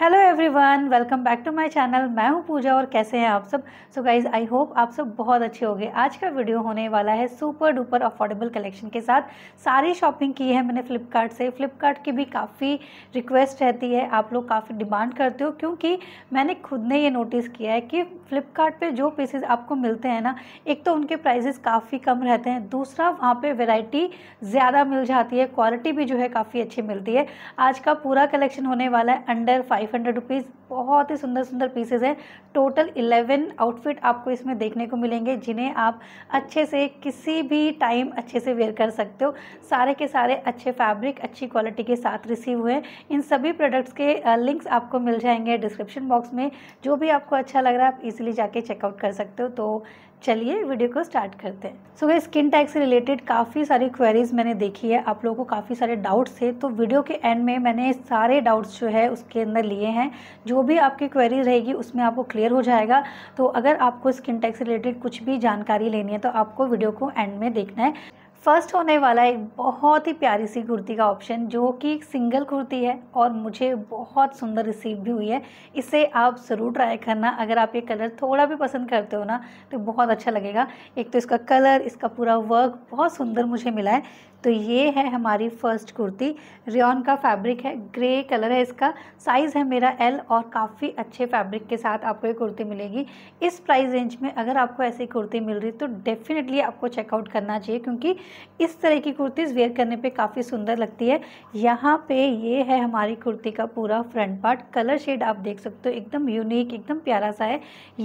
hello everyone welcome back to my channel मैं हूं पूजा और कैसे हैं आप सब सो गाइज आई होप आप सब बहुत अच्छे होंगे आज का वीडियो होने वाला है सुपर डुपर अफोर्डेबल कलेक्शन के साथ सारी शॉपिंग की है मैंने फ्लिपकार्ट से फ्लिपकार्ट की भी काफ़ी रिक्वेस्ट रहती है आप लोग काफ़ी डिमांड करते हो क्योंकि मैंने खुद ने ये नोटिस किया है कि फ्लिपकार्ट जो पीसेज आपको मिलते हैं ना एक तो उनके प्राइजेस काफ़ी कम रहते हैं दूसरा वहाँ पर वेराइटी ज़्यादा मिल जाती है क्वालिटी भी जो है काफ़ी अच्छी मिलती है आज का पूरा कलेक्शन होने वाला है under five five hundred rupees बहुत ही सुंदर सुंदर पीसेस हैं टोटल इलेवन आउटफिट आपको इसमें देखने को मिलेंगे जिन्हें आप अच्छे से किसी भी टाइम अच्छे से वेयर कर सकते हो सारे के सारे अच्छे फैब्रिक अच्छी क्वालिटी के साथ रिसीव हुए इन सभी प्रोडक्ट्स के लिंक्स आपको मिल जाएंगे डिस्क्रिप्शन बॉक्स में जो भी आपको अच्छा लग रहा है आप इजिली जाके चेकआउट कर सकते हो तो चलिए वीडियो को स्टार्ट करते हैं सो so, स्किन टैग से रिलेटेड काफ़ी सारी क्वेरीज मैंने देखी है आप लोगों को काफ़ी सारे डाउट्स थे तो वीडियो के एंड में मैंने सारे डाउट्स जो है उसके अंदर लिए हैं जो जो भी आपकी क्वेरी रहेगी उसमें आपको क्लियर हो जाएगा तो अगर आपको स्किन टैक्स रिलेटेड कुछ भी जानकारी लेनी है तो आपको वीडियो को एंड में देखना है फर्स्ट होने वाला एक बहुत ही प्यारी सी कुर्ती का ऑप्शन जो कि एक सिंगल कुर्ती है और मुझे बहुत सुंदर रिसीव भी हुई है इसे आप ज़रूर ट्राई करना अगर आप ये कलर थोड़ा भी पसंद करते हो ना तो बहुत अच्छा लगेगा एक तो इसका कलर इसका पूरा वर्क बहुत सुंदर मुझे मिला है तो ये है हमारी फर्स्ट कुर्ती रियॉन का फैब्रिक है ग्रे कलर है इसका साइज़ है मेरा एल और काफ़ी अच्छे फैब्रिक के साथ आपको ये कुर्ती मिलेगी इस प्राइस रेंज में अगर आपको ऐसी कुर्ती मिल रही तो डेफिनेटली आपको चेकआउट करना चाहिए क्योंकि इस तरह की कुर्तीज़ वेयर करने पर काफ़ी सुंदर लगती है यहाँ पर ये है हमारी कुर्ती का पूरा फ्रंट पार्ट कलर शेड आप देख सकते हो एकदम यूनिक एकदम प्यारा सा है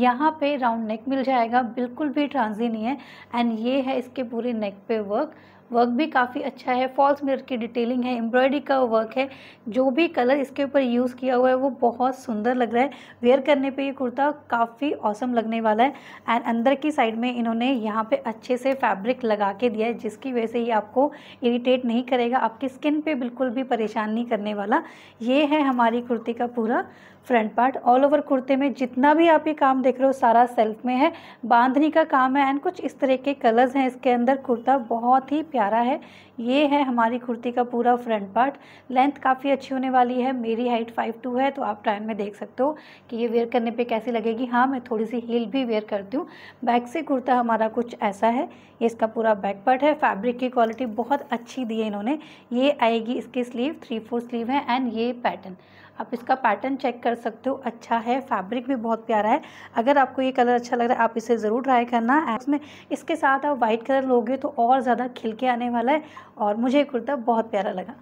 यहाँ पर राउंड नेक मिल जाएगा बिल्कुल भी ट्रांजी नहीं है एंड ये है इसके पूरे नेक पे वर्क वर्क भी काफ़ी अच्छा है फॉल्स मिरर की डिटेलिंग है एम्ब्रॉयडरी का वर्क है जो भी कलर इसके ऊपर यूज़ किया हुआ है वो बहुत सुंदर लग रहा है वेयर करने पे ये कुर्ता काफ़ी औसम लगने वाला है एंड अंदर की साइड में इन्होंने यहाँ पे अच्छे से फैब्रिक लगा के दिया है जिसकी वजह से ये आपको इरीटेट नहीं करेगा आपकी स्किन पर बिल्कुल भी परेशान नहीं करने वाला ये है हमारी कुर्ती का पूरा फ्रंट पार्ट ऑल ओवर कुर्ते में जितना भी आप ये काम देख रहे हो सारा सेल्फ में है बांधनी का काम है एंड कुछ इस तरह के कलर्स हैं इसके अंदर कुर्ता बहुत ही प्यारा है ये है हमारी कुर्ती का पूरा फ्रंट पार्ट लेंथ काफ़ी अच्छी होने वाली है मेरी हाइट फाइव टू है तो आप ट्रायल में देख सकते हो कि ये वेयर करने पे कैसी लगेगी हाँ मैं थोड़ी सी हील भी वेयर करती हूँ बैक से कुर्ता हमारा कुछ ऐसा है ये इसका पूरा बैक पार्ट है फैब्रिक की क्वालिटी बहुत अच्छी दी है इन्होंने ये आएगी इसकी स्लीव थ्री फोर स्लीव है एंड ये पैटर्न आप इसका पैटर्न चेक कर सकते हो अच्छा है फैब्रिक भी बहुत प्यारा है अगर आपको ये कलर अच्छा लग रहा है आप इसे ज़रूर ट्राई करना इसमें इसके साथ आप वाइट कलर लोगे तो और ज़्यादा खिल के आने वाला है और मुझे ये कुर्ता बहुत प्यारा लगा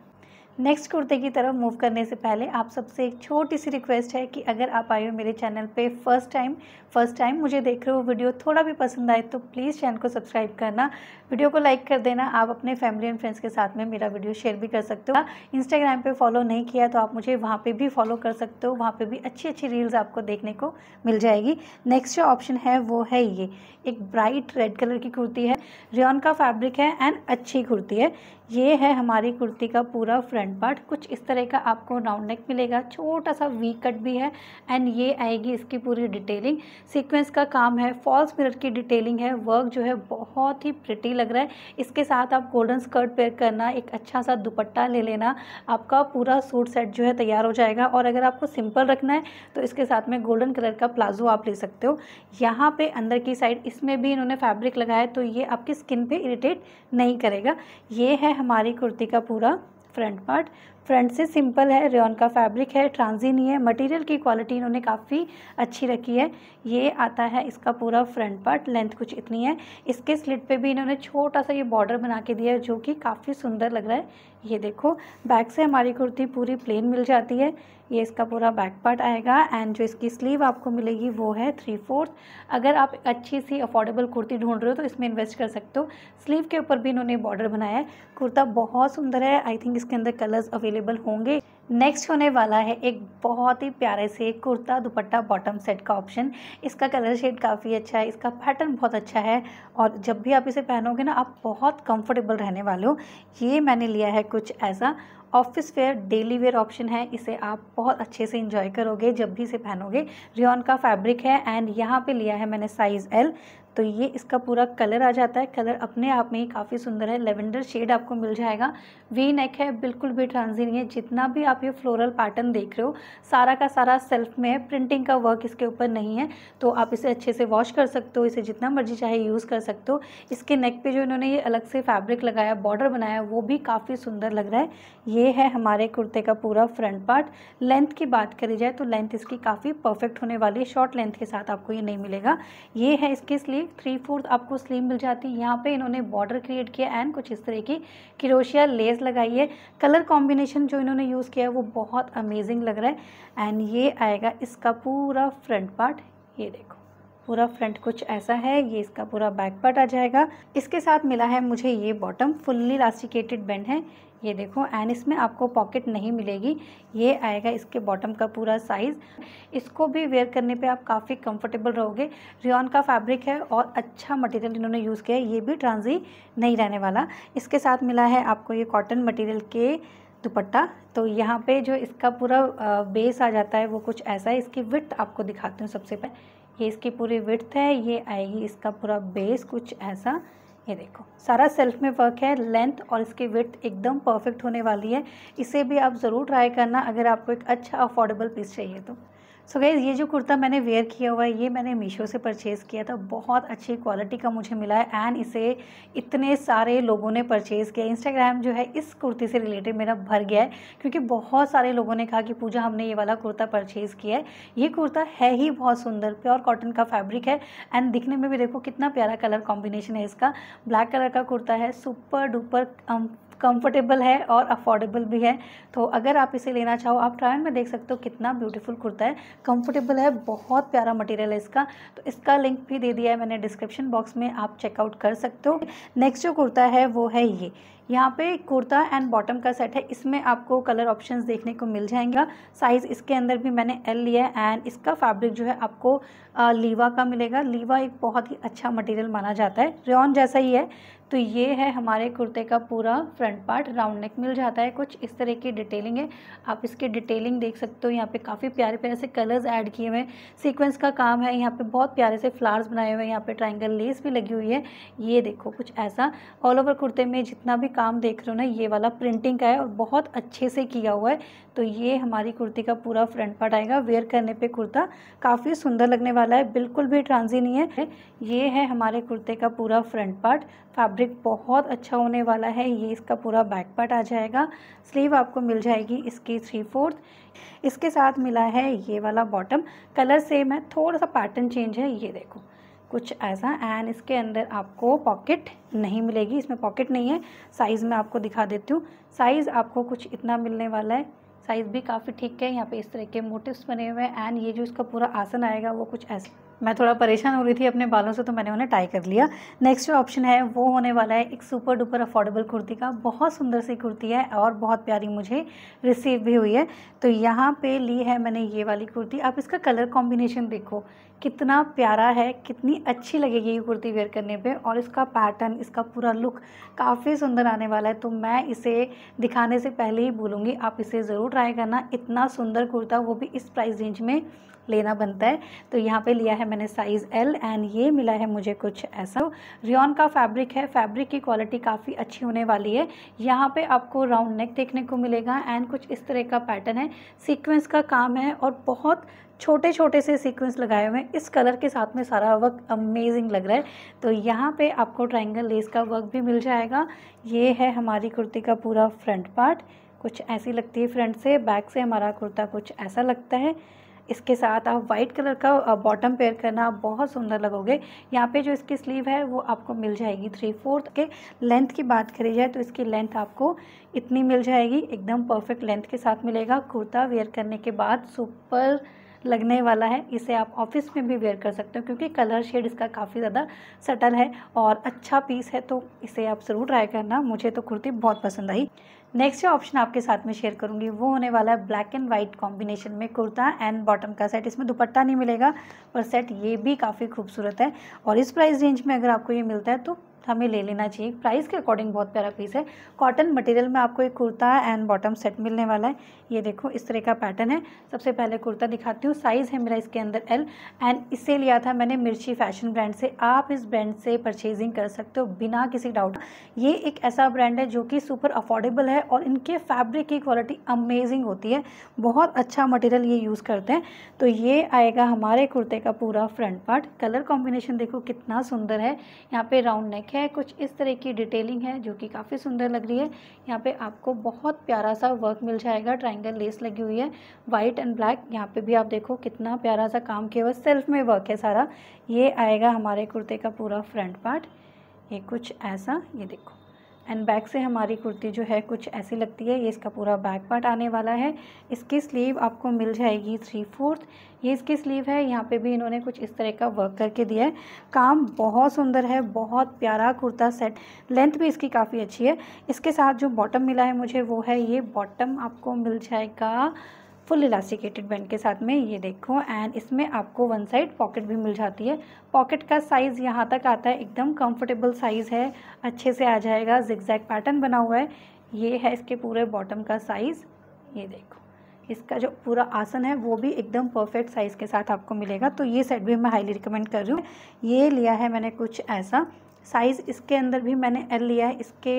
नेक्स्ट कुर्ते की तरफ मूव करने से पहले आप सबसे एक छोटी सी रिक्वेस्ट है कि अगर आप आए हो मेरे चैनल पे फर्स्ट टाइम फर्स्ट टाइम मुझे देख रहे हो वीडियो थोड़ा भी पसंद आए तो प्लीज़ चैनल को सब्सक्राइब करना वीडियो को लाइक कर देना आप अपने फैमिली एंड फ्रेंड्स के साथ में मेरा वीडियो शेयर भी कर सकते हो इंस्टाग्राम पर फॉलो नहीं किया तो आप मुझे वहाँ पर भी फॉलो कर सकते हो वहाँ पर भी अच्छी अच्छी रील्स आपको देखने को मिल जाएगी नेक्स्ट जो ऑप्शन है वो है ये एक ब्राइट रेड कलर की कुर्ती है रियन का फैब्रिक है एंड अच्छी कुर्ती है ये है हमारी कुर्ती का पूरा फ्रंट पार्ट कुछ इस तरह का आपको राउंड नेक मिलेगा छोटा सा वी कट भी है एंड ये आएगी इसकी पूरी डिटेलिंग सीक्वेंस का काम है फॉल्स मिरर की डिटेलिंग है वर्क जो है बहुत ही प्रिटी लग रहा है इसके साथ आप गोल्डन स्कर्ट पेयर करना एक अच्छा सा दुपट्टा ले लेना आपका पूरा सूट सेट जो है तैयार हो जाएगा और अगर आपको सिंपल रखना है तो इसके साथ में गोल्डन कलर का प्लाजो आप ले सकते हो यहाँ पर अंदर की साइड इसमें भी इन्होंने फैब्रिक लगाया तो ये आपकी स्किन पर इरीटेट नहीं करेगा ये है हमारी कुर्ती का पूरा फ्रंट पार्ट फ्रंट से सिंपल है रेन का फैब्रिक है ट्रांजी नहीं है मटेरियल की क्वालिटी इन्होंने काफ़ी अच्छी रखी है ये आता है इसका पूरा फ्रंट पार्ट लेंथ कुछ इतनी है इसके स्लिट पे भी इन्होंने छोटा सा ये बॉर्डर बना के दिया है जो कि काफ़ी सुंदर लग रहा है ये देखो बैक से हमारी कुर्ती पूरी प्लेन मिल जाती है ये इसका पूरा बैक पार्ट आएगा एंड जो इसकी स्लीव आपको मिलेगी वो है थ्री फोर्थ अगर आप अच्छी सी अफोर्डेबल कुर्ती ढूंढ रहे हो तो इसमें इन्वेस्ट कर सकते हो स्लीव के ऊपर भी इन्होंने बॉर्डर बनाया है कुर्ता बहुत सुंदर है आई थिंक इसके अंदर कलर्स अवेलेबल अवेलेबल होंगे नेक्स्ट होने वाला है एक बहुत ही प्यारे से कुर्ता दुपट्टा बॉटम सेट का ऑप्शन इसका कलर शेड काफ़ी अच्छा है इसका पैटर्न बहुत अच्छा है और जब भी आप इसे पहनोगे ना आप बहुत कंफर्टेबल रहने वाले हो ये मैंने लिया है कुछ ऐसा office wear daily wear option है इसे आप बहुत अच्छे से इंजॉय करोगे जब भी इसे पहनोगे रियॉन का फैब्रिक है एंड यहाँ पे लिया है मैंने साइज़ एल तो ये इसका पूरा कलर आ जाता है कलर अपने आप में ही काफ़ी सुंदर है लेवेंडर शेड आपको मिल जाएगा वी नेक है बिल्कुल भी ट्रांजी नहीं है जितना भी आप ये फ्लोरल पैटर्न देख रहे हो सारा का सारा सेल्फ में है प्रिंटिंग का वर्क इसके ऊपर नहीं है तो आप इसे अच्छे से वॉश कर सकते हो इसे जितना मर्जी चाहे यूज़ कर सकते हो इसके नेक पर जो इन्होंने ये अलग से फैब्रिक लगाया बॉर्डर बनाया वो भी काफ़ी सुंदर लग रहा है ये है हमारे कुर्ते का पूरा फ्रंट पार्ट लेंथ की बात करी जाए तो लेंथ इसकी काफ़ी परफेक्ट होने वाली है शॉर्ट लेंथ के साथ आपको ये नहीं मिलेगा ये है इसके इसलिए थ्री फोर्थ आपको स्लीम मिल जाती है यहाँ पे इन्होंने बॉर्डर क्रिएट किया एंड कुछ इस तरह की क्रोशिया लेस लगाई है कलर कॉम्बिनेशन जो इन्होंने यूज़ किया है वो बहुत अमेजिंग लग रहा है एंड ये आएगा इसका पूरा फ्रंट पार्ट ये देखो पूरा फ्रंट कुछ ऐसा है ये इसका पूरा बैक पार्ट आ जाएगा इसके साथ मिला है मुझे ये बॉटम फुल्ली लास्टिकेटेड बैंड है ये देखो एंड इसमें आपको पॉकेट नहीं मिलेगी ये आएगा इसके बॉटम का पूरा साइज़ इसको भी वेयर करने पे आप काफ़ी कंफर्टेबल रहोगे रियॉन का फैब्रिक है और अच्छा मटेरियल इन्होंने यूज़ किया है ये भी ट्रांजी नहीं रहने वाला इसके साथ मिला है आपको ये कॉटन मटेरियल के दुपट्टा तो यहाँ पर जो इसका पूरा बेस आ जाता है वो कुछ ऐसा है इसकी विथ आपको दिखाती हूँ सबसे पहले ये इसकी पूरी विथ है ये आएगी इसका पूरा बेस कुछ ऐसा ये देखो सारा सेल्फ में वर्क है लेंथ और इसकी विथ एकदम परफेक्ट होने वाली है इसे भी आप ज़रूर ट्राई करना अगर आपको एक अच्छा अफोर्डेबल पीस चाहिए तो सो so ये जो कुर्ता मैंने वेयर किया हुआ है ये मैंने मीशो से परचेज़ किया था बहुत अच्छी क्वालिटी का मुझे मिला है एंड इसे इतने सारे लोगों ने परचेज़ किया इंस्टाग्राम जो है इस कुर्ती से रिलेटेड मेरा भर गया है क्योंकि बहुत सारे लोगों ने कहा कि पूजा हमने ये वाला कुर्ता परचेज़ किया है ये कुर्ता है ही बहुत सुंदर प्योर कॉटन का फैब्रिक है एंड दिखने में भी देखो कितना प्यारा कलर कॉम्बिनेशन है इसका ब्लैक कलर का कुर्ता है सुपर डुपर कंफर्टेबल है और अफोर्डेबल भी है तो अगर आप इसे लेना चाहो आप ट्रायल में देख सकते हो कितना ब्यूटीफुल कुर्ता है कंफर्टेबल है बहुत प्यारा मटेरियल है इसका तो इसका लिंक भी दे दिया है मैंने डिस्क्रिप्शन बॉक्स में आप चेकआउट कर सकते हो नेक्स्ट जो कुर्ता है वो है ये यहाँ पे कुर्ता एंड बॉटम का सेट है इसमें आपको कलर ऑप्शंस देखने को मिल जाएंगे साइज़ इसके अंदर भी मैंने एल लिया है एंड इसका फैब्रिक जो है आपको लीवा का मिलेगा लीवा एक बहुत ही अच्छा मटेरियल माना जाता है रेन जैसा ही है तो ये है हमारे कुर्ते का पूरा फ्रंट पार्ट राउंड नेक मिल जाता है कुछ इस तरह की डिटेलिंग है आप इसके डिटेलिंग देख सकते हो यहाँ पे काफ़ी प्यारे प्यारे से कलर्स ऐड किए हुए हैं सीक्वेंस का काम है यहाँ पे बहुत प्यारे से फ्लावर्स बनाए हुए हैं यहाँ पे ट्रायंगल लेस भी लगी हुई है ये देखो कुछ ऐसा ऑल ओवर कुर्ते में जितना भी काम देख रहे हो ना ये वाला प्रिंटिंग का है और बहुत अच्छे से किया हुआ है तो ये हमारी कुर्ती का पूरा फ्रंट पार्ट आएगा वेयर करने पे कुर्ता काफ़ी सुंदर लगने वाला है बिल्कुल भी ट्रांजी नहीं है ये है हमारे कुर्ते का पूरा फ्रंट पार्ट फैब्रिक बहुत अच्छा होने वाला है ये इसका पूरा बैक पार्ट आ जाएगा स्लीव आपको मिल जाएगी इसकी थ्री फोर्थ इसके साथ मिला है ये वाला बॉटम कलर सेम है थोड़ा सा पैटर्न चेंज है ये देखो कुछ ऐसा एंड इसके अंदर आपको पॉकेट नहीं मिलेगी इसमें पॉकेट नहीं है साइज़ में आपको दिखा देती हूँ साइज़ आपको कुछ इतना मिलने वाला है साइज़ भी काफ़ी ठीक है यहाँ पे इस तरह के मोटिव्स बने हुए हैं एंड ये जो इसका पूरा आसन आएगा वो कुछ ऐसा मैं थोड़ा परेशान हो रही थी अपने बालों से तो मैंने उन्हें टाई कर लिया नेक्स्ट जो ऑप्शन है वो होने वाला है एक सुपर डुपर अफोर्डेबल कुर्ती का बहुत सुंदर सी कुर्ती है और बहुत प्यारी मुझे रिसीव भी हुई है तो यहाँ पे ली है मैंने ये वाली कुर्ती आप इसका कलर कॉम्बिनेशन देखो कितना प्यारा है कितनी अच्छी लगेगी ये कुर्ती वेयर करने पे और इसका पैटर्न इसका पूरा लुक काफ़ी सुंदर आने वाला है तो मैं इसे दिखाने से पहले ही बोलूँगी आप इसे ज़रूर ट्राई करना इतना सुंदर कुर्ता वो भी इस प्राइस रेंज में लेना बनता है तो यहाँ पे लिया है मैंने साइज़ एल एंड ये मिला है मुझे कुछ ऐसा रियॉन का फैब्रिक है फैब्रिक की क्वालिटी काफ़ी अच्छी होने वाली है यहाँ पे आपको राउंड नेक देखने को मिलेगा एंड कुछ इस तरह का पैटर्न है सीक्वेंस का काम है और बहुत छोटे छोटे से सीक्वेंस लगाए हुए हैं इस कलर के साथ में सारा वर्क अमेजिंग लग रहा है तो यहाँ पे आपको ट्रायंगल लेस का वर्क भी मिल जाएगा ये है हमारी कुर्ती का पूरा फ्रंट पार्ट कुछ ऐसी लगती है फ्रंट से बैक से हमारा कुर्ता कुछ ऐसा लगता है इसके साथ आप वाइट कलर का बॉटम पेयर करना आप बहुत सुंदर लगोगे यहाँ पे जो इसकी स्लीव है वो आपको मिल जाएगी थ्री फोर्थ के लेंथ की बात करी जाए तो इसकी लेंथ आपको इतनी मिल जाएगी एकदम परफेक्ट लेंथ के साथ मिलेगा कुर्ता वेयर करने के बाद सुपर लगने वाला है इसे आप ऑफिस में भी वेयर कर सकते हो क्योंकि कलर शेड इसका काफ़ी ज़्यादा सटल है और अच्छा पीस है तो इसे आप ज़रूर ट्राई करना मुझे तो कुर्ती बहुत पसंद आई नेक्स्ट जो ऑप्शन आपके साथ में शेयर करूंगी वो होने वाला है ब्लैक एंड व्हाइट कॉम्बिनेशन में कुर्ता एंड बॉटम का सेट इसमें दुपट्टा नहीं मिलेगा पर सेट ये भी काफ़ी खूबसूरत है और इस प्राइस रेंज में अगर आपको ये मिलता है तो हमें ले लेना चाहिए प्राइस के अकॉर्डिंग बहुत प्यारा पीस है कॉटन मटेरियल में आपको एक कुर्ता एंड बॉटम सेट मिलने वाला है ये देखो इस तरह का पैटर्न है सबसे पहले कुर्ता दिखाती हूँ साइज़ है मेरा इसके अंदर एल एंड इसे लिया था मैंने मिर्ची फैशन ब्रांड से आप इस ब्रांड से परचेजिंग कर सकते हो बिना किसी डाउट ये एक ऐसा ब्रांड है जो कि सुपर अफोर्डेबल है और इनके फैब्रिक की क्वालिटी अमेजिंग होती है बहुत अच्छा मटेरियल ये यूज़ करते हैं तो ये आएगा हमारे कुर्ते का पूरा फ्रंट पार्ट कलर कॉम्बिनेशन देखो कितना सुंदर है यहाँ पे राउंड नेक है है कुछ इस तरह की डिटेलिंग है जो कि काफ़ी सुंदर लग रही है यहाँ पे आपको बहुत प्यारा सा वर्क मिल जाएगा ट्राइंगल लेस लगी हुई है वाइट एंड ब्लैक यहाँ पे भी आप देखो कितना प्यारा सा काम किया हुआ सेल्फ में वर्क है सारा ये आएगा हमारे कुर्ते का पूरा फ्रंट पार्ट ये कुछ ऐसा ये देखो एंड बैक से हमारी कुर्ती जो है कुछ ऐसी लगती है ये इसका पूरा बैक पार्ट आने वाला है इसकी स्लीव आपको मिल जाएगी थ्री फोर्थ ये इसकी स्लीव है यहाँ पे भी इन्होंने कुछ इस तरह का वर्क करके दिया है काम बहुत सुंदर है बहुत प्यारा कुर्ता सेट लेंथ भी इसकी काफ़ी अच्छी है इसके साथ जो बॉटम मिला है मुझे वो है ये बॉटम आपको मिल जाएगा फुल इलास्टिकेटेड बैंड के साथ में ये देखो एंड इसमें आपको वन साइड पॉकेट भी मिल जाती है पॉकेट का साइज़ यहाँ तक आता है एकदम कंफर्टेबल साइज़ है अच्छे से आ जाएगा जिक्जैक पैटर्न बना हुआ है ये है इसके पूरे बॉटम का साइज़ ये देखो इसका जो पूरा आसन है वो भी एकदम परफेक्ट साइज़ के साथ आपको मिलेगा तो ये सेट भी मैं हाईली रिकमेंड कर रही हूँ ये लिया है मैंने कुछ ऐसा साइज़ इसके अंदर भी मैंने एल लिया है इसके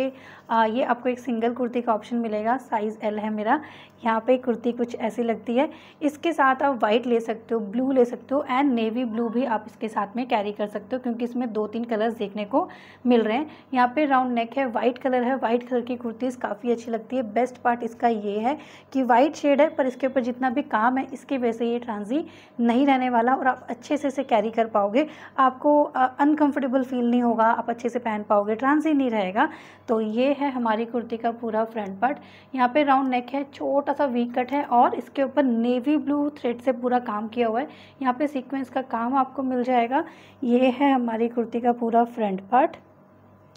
आ, ये आपको एक सिंगल कुर्ती का ऑप्शन मिलेगा साइज़ एल है मेरा यहाँ पे कुर्ती कुछ ऐसी लगती है इसके साथ आप वाइट ले सकते हो ब्लू ले सकते हो एंड नेवी ब्लू भी आप इसके साथ में कैरी कर सकते हो क्योंकि इसमें दो तीन कलर्स देखने को मिल रहे हैं यहाँ पे राउंड नेक है वाइट कलर है वाइट कलर की कुर्तीज़ काफ़ी अच्छी लगती है बेस्ट पार्ट इसका ये है कि वाइट शेड है पर इसके ऊपर जितना भी काम है इसकी वजह से ये ट्रांजी नहीं रहने वाला और आप अच्छे से इसे कैरी कर पाओगे आपको अनकम्फर्टेबल फील नहीं होगा आप अच्छे से पहन पाओगे ही नहीं रहेगा तो ये है हमारी कुर्ती का पूरा फ्रंट पार्ट यहाँ पे राउंड नेक है छोटा सा वी कट है और इसके ऊपर नेवी ब्लू थ्रेड से पूरा काम किया हुआ है यहाँ पे सीक्वेंस का काम आपको मिल जाएगा ये है हमारी कुर्ती का पूरा फ्रंट पार्ट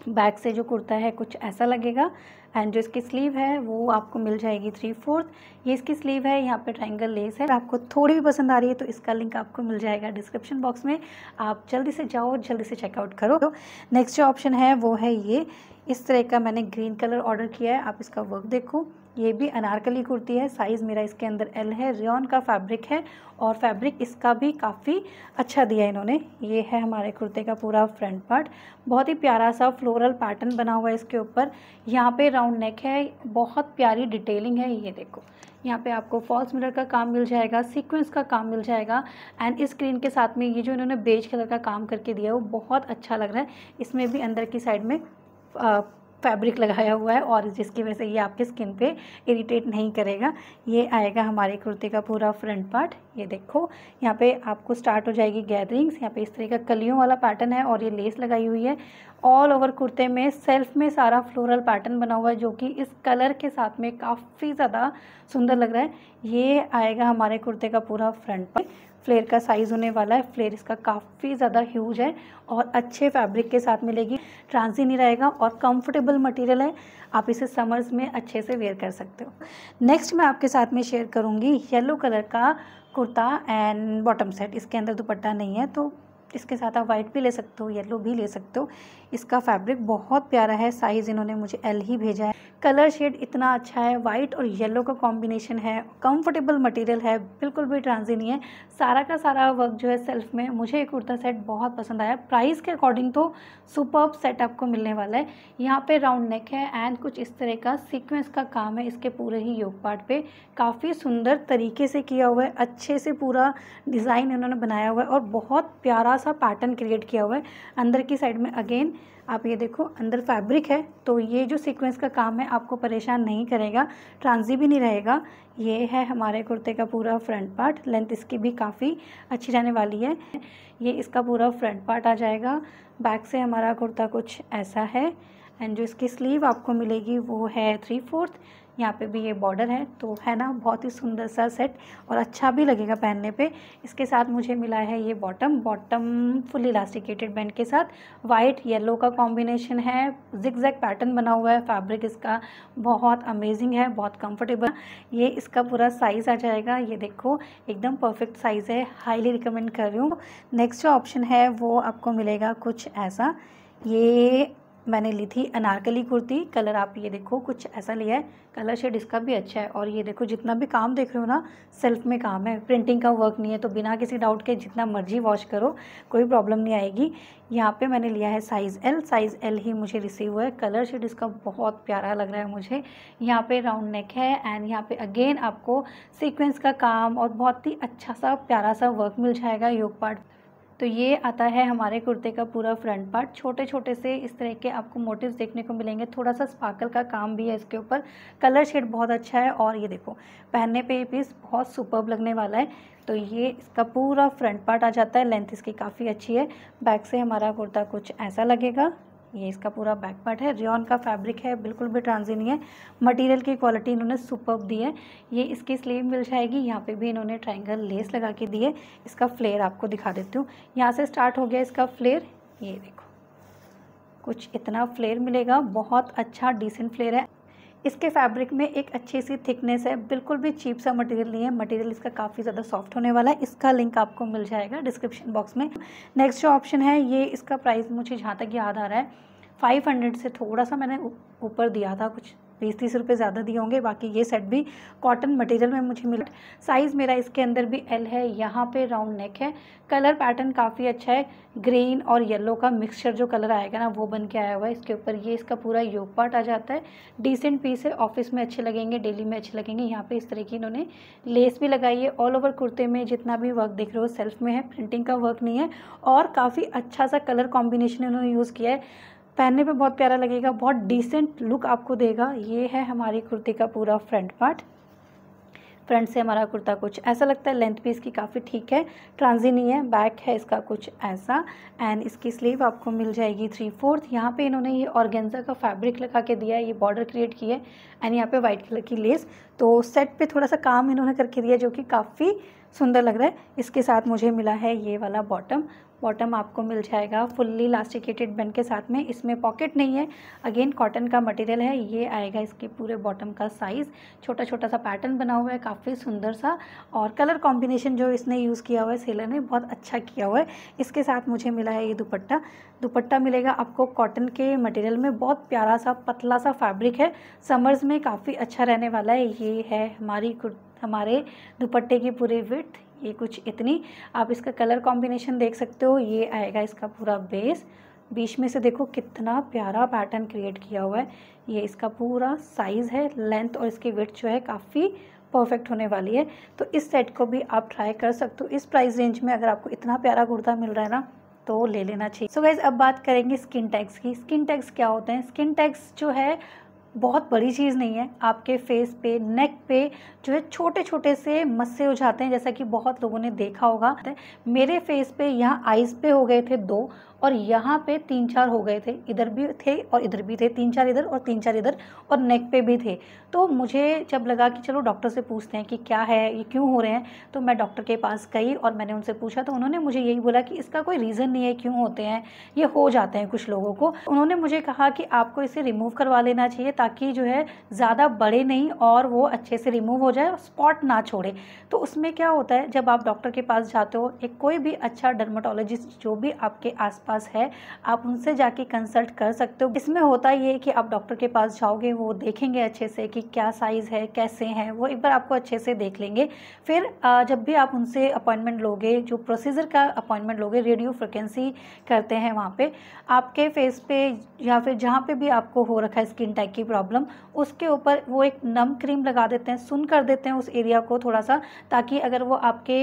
बैक से जो कुर्ता है कुछ ऐसा लगेगा एंड जो इसकी स्लीव है वो आपको मिल जाएगी थ्री फोर्थ ये इसकी स्लीव है यहाँ पे ट्रायंगल लेस है आपको थोड़ी भी पसंद आ रही है तो इसका लिंक आपको मिल जाएगा डिस्क्रिप्शन बॉक्स में आप जल्दी से जाओ जल्दी से चेकआउट करो तो नेक्स्ट जो ऑप्शन है वो है ये इस तरह का मैंने ग्रीन कलर ऑर्डर किया है आप इसका वर्क देखो ये भी अनारकली कुर्ती है साइज़ मेरा इसके अंदर एल है रियॉन का फैब्रिक है और फैब्रिक इसका भी काफ़ी अच्छा दिया इन्होंने ये है हमारे कुर्ते का पूरा फ्रंट पार्ट बहुत ही प्यारा सा फ्लोरल पैटर्न बना हुआ है इसके ऊपर यहाँ पे राउंड नेक है बहुत प्यारी डिटेलिंग है ये देखो यहाँ पे आपको फॉल्स मिरर का काम मिल जाएगा सीक्वेंस का काम मिल जाएगा एंड इस स्क्रीन के साथ में ये जो इन्होंने बेज कलर का काम करके दिया है वो बहुत अच्छा लग रहा है इसमें भी अंदर की साइड में फैब्रिक लगाया हुआ है और जिसकी वजह से ये आपके स्किन पे इरिटेट नहीं करेगा ये आएगा हमारे कुर्ते का पूरा फ्रंट पार्ट ये देखो यहाँ पे आपको स्टार्ट हो जाएगी गैदरिंग्स यहाँ पे इस तरह का कलियों वाला पैटर्न है और ये लेस लगाई हुई है ऑल ओवर कुर्ते में सेल्फ में सारा फ्लोरल पैटर्न बना हुआ है जो कि इस कलर के साथ में काफ़ी ज़्यादा सुंदर लग रहा है ये आएगा हमारे कुर्ते का पूरा फ्रंट पार्ट फ्लेयर का साइज़ होने वाला है फ्लेयर इसका काफ़ी ज़्यादा ह्यूज है और अच्छे फैब्रिक के साथ मिलेगी ट्रांसी नहीं रहेगा और कंफर्टेबल मटेरियल है आप इसे समर्स में अच्छे से वेयर कर सकते हो नेक्स्ट मैं आपके साथ में शेयर करूँगी येलो कलर का कुर्ता एंड बॉटम सेट इसके अंदर दुपट्टा नहीं है तो इसके साथ आप वाइट भी ले सकते हो येलो भी ले सकते हो इसका फैब्रिक बहुत प्यारा है साइज़ इन्होंने मुझे एल ही भेजा है कलर शेड इतना अच्छा है वाइट और येलो का कॉम्बिनेशन है कंफर्टेबल मटेरियल है बिल्कुल भी ट्रांजी नहीं है सारा का सारा वर्क जो है सेल्फ में मुझे ये कुर्ता सेट बहुत पसंद आया प्राइस के अकॉर्डिंग तो सुपर सेट आपको मिलने वाला है यहाँ पे राउंड नेक है एंड कुछ इस तरह का सीक्वेंस का काम है इसके पूरे ही योग पार्ट पे काफ़ी सुंदर तरीके से किया हुआ है अच्छे से पूरा डिज़ाइन इन्होंने बनाया हुआ है और बहुत प्यारा सा पैटर्न क्रिएट किया हुआ है अंदर की साइड में अगेन आप ये देखो अंदर फैब्रिक है तो ये जो सीक्वेंस का काम है आपको परेशान नहीं करेगा ट्रांजी भी नहीं रहेगा ये है हमारे कुर्ते का पूरा फ्रंट पार्ट लेंथ इसकी भी काफ़ी अच्छी रहने वाली है ये इसका पूरा फ्रंट पार्ट आ जाएगा बैक से हमारा कुर्ता कुछ ऐसा है एंड जो इसकी स्लीव आपको मिलेगी वो है थ्री फोर्थ यहाँ पे भी ये बॉर्डर है तो है ना बहुत ही सुंदर सा सेट और अच्छा भी लगेगा पहनने पे इसके साथ मुझे मिला है ये bottom bottom full elasticated band के साथ वाइट येलो का कॉम्बिनेशन है जिक जैक पैटर्न बना हुआ है फैब्रिक इसका बहुत अमेजिंग है बहुत कम्फर्टेबल ये इसका पूरा साइज़ आ जाएगा ये देखो एकदम परफेक्ट साइज़ है हाईली रिकमेंड कर रही हूँ नेक्स्ट जो ऑप्शन है वो आपको मिलेगा कुछ ऐसा ये मैंने ली थी अनारकली कुर्ती कलर आप ये देखो कुछ ऐसा लिया है कलर शेड इसका भी अच्छा है और ये देखो जितना भी काम देख रहे हो ना सेल्फ में काम है प्रिंटिंग का वर्क नहीं है तो बिना किसी डाउट के जितना मर्जी वॉश करो कोई प्रॉब्लम नहीं आएगी यहाँ पे मैंने लिया है साइज़ एल साइज़ एल ही मुझे रिसीव हुआ है कलर शेड इसका बहुत प्यारा लग रहा है मुझे यहाँ पर राउंड नेक है एंड यहाँ पर अगेन आपको सिक्वेंस का काम और बहुत ही अच्छा सा प्यारा सा वर्क मिल जाएगा योग पार्ट तो ये आता है हमारे कुर्ते का पूरा फ्रंट पार्ट छोटे छोटे से इस तरह के आपको मोटिव्स देखने को मिलेंगे थोड़ा सा स्पार्कल का काम भी है इसके ऊपर कलर शेड बहुत अच्छा है और ये देखो पहनने पे ये पीस बहुत सुपर लगने वाला है तो ये इसका पूरा फ्रंट पार्ट आ जाता है लेंथ इसकी काफ़ी अच्छी है बैक से हमारा कुर्ता कुछ ऐसा लगेगा ये इसका पूरा बैक पार्ट है रियॉन का फैब्रिक है बिल्कुल भी ट्रांजी नहीं है मटेरियल की क्वालिटी इन्होंने सुपर दी है ये इसकी स्लीव मिल जाएगी यहाँ पे भी इन्होंने ट्राइंगल लेस लगा के दी है इसका फ्लेयर आपको दिखा देती हूँ यहाँ से स्टार्ट हो गया इसका फ्लेयर ये देखो कुछ इतना फ्लेयर मिलेगा बहुत अच्छा डिसेंट फ्लेयर है इसके फैब्रिक में एक अच्छी सी थिकनेस है बिल्कुल भी चीप सा मटेरियल नहीं है मटेरियल इसका काफ़ी ज़्यादा सॉफ्ट होने वाला है इसका लिंक आपको मिल जाएगा डिस्क्रिप्शन बॉक्स में नेक्स्ट जो ऑप्शन है ये इसका प्राइस मुझे जहाँ तक याद आ रहा है फाइव हंड्रेड से थोड़ा सा मैंने ऊपर दिया था कुछ बीस तीस रुपये ज़्यादा दिए होंगे बाकी ये सेट भी कॉटन मटेरियल में मुझे मिला साइज़ मेरा इसके अंदर भी एल है यहाँ पे राउंड नेक है कलर पैटर्न काफ़ी अच्छा है ग्रीन और येलो का मिक्सचर जो कलर आएगा ना वो बन के आया हुआ है इसके ऊपर ये इसका पूरा योग पार्ट आ जाता है डिसेंट पीस है ऑफिस में अच्छे लगेंगे डेली में अच्छे लगेंगे यहाँ पर इस तरह की इन्होंने लेस भी लगाई है ऑल ओवर कुर्ते में जितना भी वर्क देख रहे हो सेल्फ में है प्रिंटिंग का वर्क नहीं है और काफ़ी अच्छा सा कलर कॉम्बिनेशन इन्होंने यूज़ किया है पहनने पे बहुत प्यारा लगेगा बहुत डिसेंट लुक आपको देगा ये है हमारी कुर्ती का पूरा फ्रंट पार्ट फ्रंट से हमारा कुर्ता कुछ ऐसा लगता है लेंथ भी इसकी काफ़ी ठीक है ट्रांजी नहीं है बैक है इसका कुछ ऐसा एंड इसकी स्लीव आपको मिल जाएगी थ्री फोर्थ यहाँ पे इन्होंने ये ऑर्गेंजा का फैब्रिक लगा के दिया है ये बॉर्डर क्रिएट की है एंड यहाँ पे वाइट कलर की लेस तो सेट पे थोड़ा सा काम इन्होंने करके दिया जो कि काफ़ी सुंदर लग रहा है इसके साथ मुझे मिला है ये वाला बॉटम बॉटम आपको मिल जाएगा फुल्ली लास्टिकेटेड बन के साथ में इसमें पॉकेट नहीं है अगेन कॉटन का मटेरियल है ये आएगा इसके पूरे बॉटम का साइज़ छोटा छोटा सा पैटर्न बना हुआ है काफ़ी सुंदर सा और कलर कॉम्बिनेशन जो इसने यूज़ किया हुआ है सेलर ने बहुत अच्छा किया हुआ है इसके साथ मुझे मिला है ये दुपट्टा दुपट्टा मिलेगा आपको कॉटन के मटेरियल में बहुत प्यारा सा पतला सा फैब्रिक है समर्स में काफ़ी अच्छा रहने वाला है ये है हमारी हमारे दुपट्टे की पूरी विथ ये कुछ इतनी आप इसका कलर कॉम्बिनेशन देख सकते हो ये आएगा इसका पूरा बेस बीच में से देखो कितना प्यारा पैटर्न क्रिएट किया हुआ है ये इसका पूरा साइज़ है लेंथ और इसकी विथ जो है काफ़ी परफेक्ट होने वाली है तो इस सेट को भी आप ट्राई कर सकते हो इस प्राइस रेंज में अगर आपको इतना प्यारा कुर्ता मिल रहा है ना तो ले लेना चाहिए सो so गाइज अब बात करेंगे स्किन टैग्स की स्किन टैग्स क्या होते हैं स्किन टैग्स जो है बहुत बड़ी चीज़ नहीं है आपके फेस पे नेक पे जो है छोटे छोटे से मस्से हो जाते हैं जैसा कि बहुत लोगों ने देखा होगा मेरे फेस पे यहाँ आइज़ पे हो गए थे दो और यहाँ पे तीन चार हो गए थे इधर भी थे और इधर भी थे तीन चार इधर और तीन चार इधर और नेक पे भी थे तो मुझे जब लगा कि चलो डॉक्टर से पूछते हैं कि क्या है ये क्यों हो रहे हैं तो मैं डॉक्टर के पास गई और मैंने उनसे पूछा तो उन्होंने मुझे यही बोला कि इसका कोई रीज़न नहीं है क्यों होते हैं ये हो जाते हैं कुछ लोगों को उन्होंने मुझे कहा कि आपको इसे रिमूव करवा लेना चाहिए ताकि जो है ज़्यादा बड़े नहीं और वो अच्छे से रिमूव हो जाए स्पॉट ना छोड़े तो उसमें क्या होता है जब आप डॉक्टर के पास जाते हो एक कोई भी अच्छा डर्माटोलॉजिस्ट जो भी आपके आसपास पास है आप उनसे जाके कंसल्ट कर सकते हो इसमें होता ये है कि आप डॉक्टर के पास जाओगे वो देखेंगे अच्छे से कि क्या साइज़ है कैसे हैं वो एक बार आपको अच्छे से देख लेंगे फिर जब भी आप उनसे अपॉइंटमेंट लोगे जो प्रोसीजर का अपॉइंटमेंट लोगे रेडियो फ्रिक्वेंसी करते हैं वहाँ पे आपके फेस पे या फिर जहाँ पे भी आपको हो रखा है स्किन टाइप की प्रॉब्लम उसके ऊपर वो एक नम क्रीम लगा देते हैं सुन कर देते हैं उस एरिया को थोड़ा सा ताकि अगर वो आपके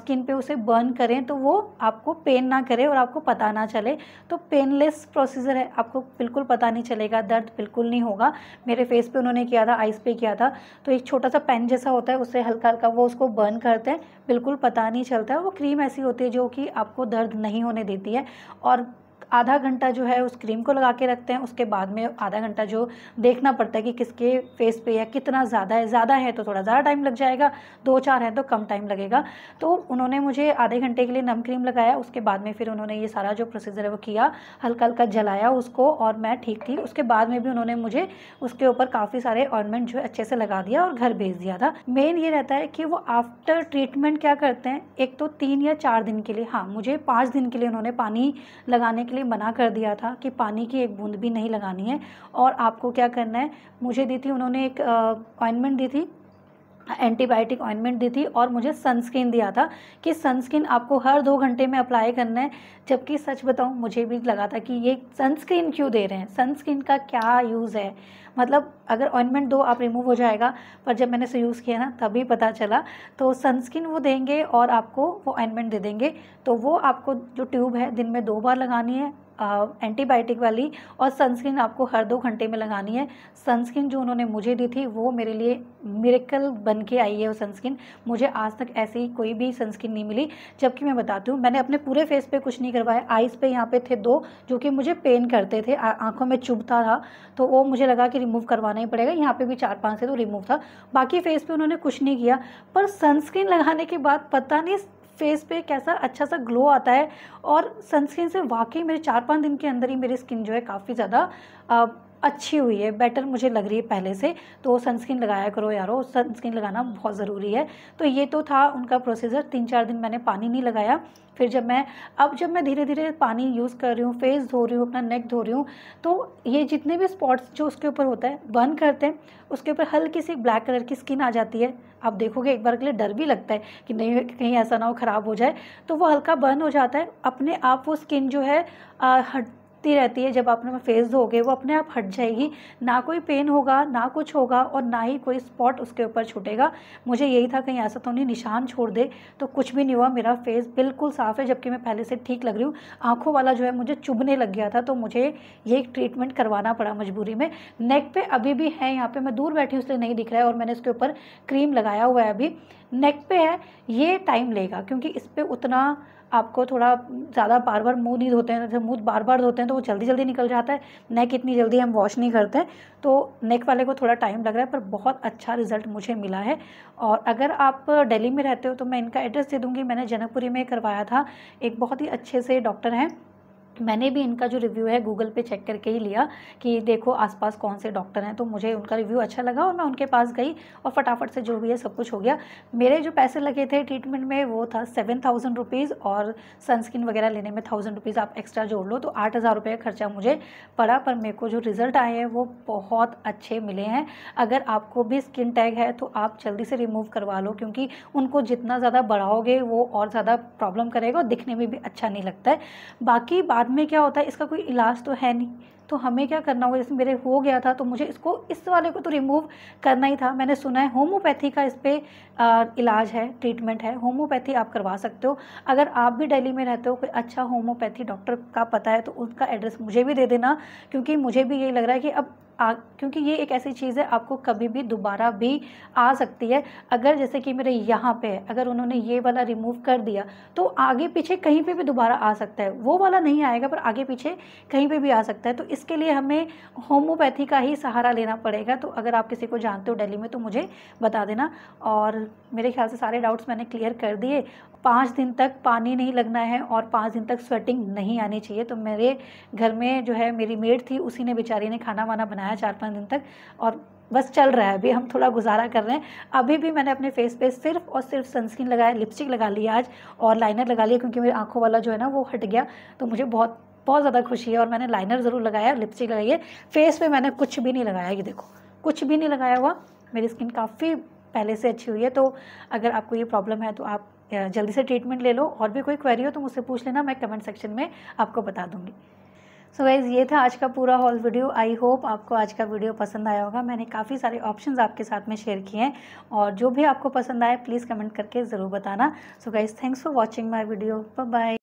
स्किन पे उसे बर्न करें तो वो आपको पेन ना करे और आपको पता ना चले तो पेनलेस प्रोसीजर है आपको बिल्कुल पता नहीं चलेगा दर्द बिल्कुल नहीं होगा मेरे फेस पे उन्होंने किया था आइस पे किया था तो एक छोटा सा पेन जैसा होता है उससे हल्का हल्का वो उसको बर्न करते हैं बिल्कुल पता नहीं चलता है वो क्रीम ऐसी होती है जो कि आपको दर्द नहीं होने देती है और आधा घंटा जो है उस क्रीम को लगा के रखते हैं उसके बाद में आधा घंटा जो देखना पड़ता है कि किसके फेस पे या कितना ज़्यादा है ज़्यादा है तो थोड़ा ज़्यादा टाइम लग जाएगा दो चार है तो कम टाइम लगेगा तो उन्होंने मुझे आधे घंटे के लिए नम क्रीम लगाया उसके बाद में फिर उन्होंने ये सारा जो प्रोसीजर है वो किया हल्का हल्का जलाया उसको और मैं ठीक थी उसके बाद में भी उन्होंने मुझे उसके ऊपर काफ़ी सारे ऑर्नमेंट जो है अच्छे से लगा दिया और घर भेज दिया था मेन ये रहता है कि वो आफ्टर ट्रीटमेंट क्या करते हैं एक तो तीन या चार दिन के लिए हाँ मुझे पाँच दिन के लिए उन्होंने पानी लगाने के स्ट्रिक्टली मना कर दिया था कि पानी की एक बूंद भी नहीं लगानी है और आपको क्या करना है मुझे दी थी उन्होंने एक अपॉइंटमेंट दी थी एंटीबायोटिक ऑइनमेंट दी थी और मुझे सनस्क्रीन दिया था कि सनस्क्रीन आपको हर दो घंटे में अप्लाई करना है जबकि सच बताऊं मुझे भी लगा था कि ये सनस्क्रीन क्यों दे रहे हैं सनस्क्रीन का क्या यूज़ है मतलब अगर ऑइनमेंट दो आप रिमूव हो जाएगा पर जब मैंने इसे यूज़ किया ना तभी पता चला तो सनस्क्रीन वो देंगे और आपको वो ऑइनमेंट दे देंगे तो वो आपको जो ट्यूब है दिन में दो बार लगानी है एंटीबायोटिक वाली और सनस्क्रीन आपको हर दो घंटे में लगानी है सनस्क्रीन जो उन्होंने मुझे दी थी वो मेरे लिए मेरेकल बन के आई है वो सनस्क्रीन मुझे आज तक ऐसी कोई भी सनस्क्रीन नहीं मिली जबकि मैं बताती हूँ मैंने अपने पूरे फेस पे कुछ नहीं करवाया आइज़ पे यहाँ पे थे दो जो कि मुझे पेन करते थे आँखों में चुभता था तो वो मुझे लगा कि रिमूव करवाना ही पड़ेगा यहाँ पे भी चार पाँच से तो रिमूव था बाकी फेस पे उन्होंने कुछ नहीं किया पर सनस्क्रीन लगाने के बाद पता नहीं फेस पे कैसा अच्छा सा ग्लो आता है और सनस्क्रीन से वाकई मेरे चार पाँच दिन के अंदर ही मेरी स्किन जो है काफ़ी ज़्यादा अच्छी हुई है बेटर मुझे लग रही है पहले से तो सनस्क्रीन लगाया करो यारो सनस्क्रीन लगाना बहुत ज़रूरी है तो ये तो था उनका प्रोसीजर तीन चार दिन मैंने पानी नहीं लगाया फिर जब मैं अब जब मैं धीरे धीरे पानी यूज़ कर रही हूँ फेस धो रही हूँ अपना नेक धो रही हूँ तो ये जितने भी स्पॉट्स जो उसके ऊपर होता है बर्न करते हैं उसके ऊपर हल्की सी ब्लैक कलर की स्किन आ जाती है आप देखोगे एक बार के लिए डर भी लगता है कि नहीं कहीं ऐसा ना हो ख़राब हो जाए तो वो हल्का बर्न हो जाता है अपने आप वो स्किन जो है हट उठती रहती है जब आपने फेस धोगे वो अपने आप हट जाएगी ना कोई पेन होगा ना कुछ होगा और ना ही कोई स्पॉट उसके ऊपर छूटेगा मुझे यही था कहीं ऐसा तो नहीं निशान छोड़ दे तो कुछ भी नहीं हुआ मेरा फेस बिल्कुल साफ़ है जबकि मैं पहले से ठीक लग रही हूँ आँखों वाला जो है मुझे चुभने लग गया था तो मुझे ये ट्रीटमेंट करवाना पड़ा मजबूरी में नेक पे अभी भी है यहाँ पर मैं दूर बैठी हूँ इसलिए नहीं दिख रहा है और मैंने इसके ऊपर क्रीम लगाया हुआ है अभी नेक पे है ये टाइम लेगा क्योंकि इस पर उतना आपको थोड़ा ज़्यादा बार बार मुँह नहीं धोते हैं जैसे मुँह बार बार धोते हैं तो वो जल्दी जल्दी निकल जाता है नेक इतनी जल्दी हम वॉश नहीं करते तो नेक वाले को थोड़ा टाइम लग रहा है पर बहुत अच्छा रिजल्ट मुझे मिला है और अगर आप दिल्ली में रहते हो तो मैं इनका एड्रेस दे दूँगी मैंने जनकपुरी में करवाया था एक बहुत ही अच्छे से डॉक्टर हैं मैंने भी इनका जो रिव्यू है गूगल पे चेक करके ही लिया कि देखो आसपास कौन से डॉक्टर हैं तो मुझे उनका रिव्यू अच्छा लगा और मैं उनके पास गई और फटाफट से जो भी है सब कुछ हो गया मेरे जो पैसे लगे थे ट्रीटमेंट में वो था सेवन थाउजेंड रुपीज़ और सनस्क्रीन वगैरह लेने में थाउजेंड रुपीज़ आप एक्स्ट्रा जोड़ लो तो आठ हज़ार रुपये खर्चा मुझे पड़ा पर मेरे को जो रिज़ल्ट आए हैं वो बहुत अच्छे मिले हैं अगर आपको भी स्किन टैग है तो आप जल्दी से रिमूव करवा लो क्योंकि उनको जितना ज़्यादा बढ़ाओगे वो और ज़्यादा प्रॉब्लम करेगा और दिखने में भी अच्छा नहीं लगता है बाकी बात बाद में क्या होता है इसका कोई इलाज तो है नहीं तो हमें क्या करना होगा जैसे मेरे हो गया था तो मुझे इसको इस वाले को तो रिमूव करना ही था मैंने सुना है होम्योपैथी का इस पर इलाज है ट्रीटमेंट है होम्योपैथी आप करवा सकते हो अगर आप भी दिल्ली में रहते हो कोई अच्छा होम्योपैथी डॉक्टर का पता है तो उनका एड्रेस मुझे भी दे देना क्योंकि मुझे भी यही लग रहा है कि अब आ क्योंकि ये एक ऐसी चीज़ है आपको कभी भी दोबारा भी आ सकती है अगर जैसे कि मेरे यहाँ पे है अगर उन्होंने ये वाला रिमूव कर दिया तो आगे पीछे कहीं पे भी दोबारा आ सकता है वो वाला नहीं आएगा पर आगे पीछे कहीं पे भी आ सकता है तो इसके लिए हमें होम्योपैथी का ही सहारा लेना पड़ेगा तो अगर आप किसी को जानते हो डेली में तो मुझे बता देना और मेरे ख्याल से सारे डाउट्स मैंने क्लियर कर दिए पाँच दिन तक पानी नहीं लगना है और पाँच दिन तक स्वेटिंग नहीं आनी चाहिए तो मेरे घर में जो है मेरी मेड थी उसी ने बेचारी ने खाना वाना बनाया चार पाँच दिन तक और बस चल रहा है अभी हम थोड़ा गुजारा कर रहे हैं अभी भी मैंने अपने फेस पे सिर्फ और सिर्फ सनस्क्रीन लगाया लिपस्टिक लगा ली आज और लाइनर लगा लिया क्योंकि मेरी आंखों वाला जो है ना वो हट गया तो मुझे बहुत बहुत ज़्यादा खुशी है और मैंने लाइनर ज़रूर लगाया लिपस्टिक लगाई है फेस पर मैंने कुछ भी नहीं लगाया ये देखो कुछ भी नहीं लगाया हुआ मेरी स्किन काफ़ी पहले से अच्छी हुई है तो अगर आपको ये प्रॉब्लम है तो आप जल्दी से ट्रीटमेंट ले लो और भी कोई क्वेरी हो तो मुझसे पूछ लेना मैं कमेंट सेक्शन में आपको बता दूंगी सो so गाइज़ ये था आज का पूरा हॉल वीडियो आई होप आपको आज का वीडियो पसंद आया होगा मैंने काफ़ी सारे ऑप्शंस आपके साथ में शेयर किए हैं और जो भी आपको पसंद आए प्लीज़ कमेंट करके ज़रूर बताना so guys thanks for watching my video bye